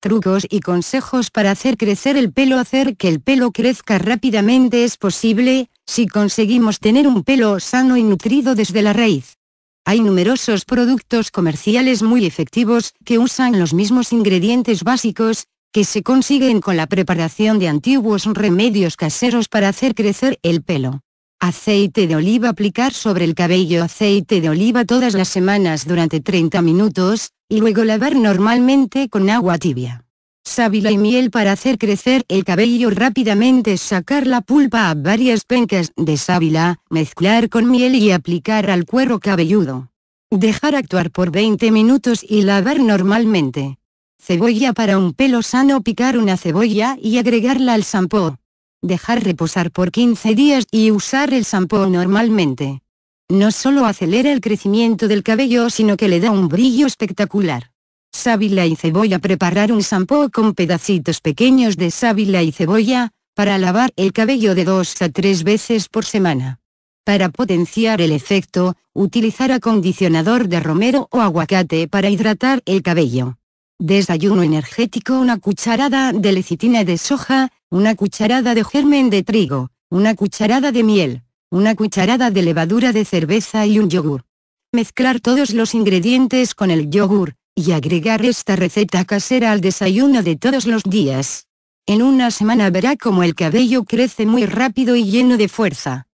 trucos y consejos para hacer crecer el pelo Hacer que el pelo crezca rápidamente es posible, si conseguimos tener un pelo sano y nutrido desde la raíz. Hay numerosos productos comerciales muy efectivos, que usan los mismos ingredientes básicos, que se consiguen con la preparación de antiguos remedios caseros para hacer crecer el pelo. Aceite de oliva aplicar sobre el cabello aceite de oliva todas las semanas durante 30 minutos, y luego lavar normalmente con agua tibia. Sábila y miel para hacer crecer el cabello rápidamente sacar la pulpa a varias pencas de sábila, mezclar con miel y aplicar al cuero cabelludo. Dejar actuar por 20 minutos y lavar normalmente. Cebolla para un pelo sano picar una cebolla y agregarla al shampoo dejar reposar por 15 días y usar el shampoo normalmente. No solo acelera el crecimiento del cabello sino que le da un brillo espectacular. Sábila y cebolla Preparar un shampoo con pedacitos pequeños de sábila y cebolla, para lavar el cabello de 2 a 3 veces por semana. Para potenciar el efecto, utilizar acondicionador de romero o aguacate para hidratar el cabello. Desayuno energético Una cucharada de lecitina de soja, una cucharada de germen de trigo, una cucharada de miel, una cucharada de levadura de cerveza y un yogur. Mezclar todos los ingredientes con el yogur, y agregar esta receta casera al desayuno de todos los días. En una semana verá como el cabello crece muy rápido y lleno de fuerza.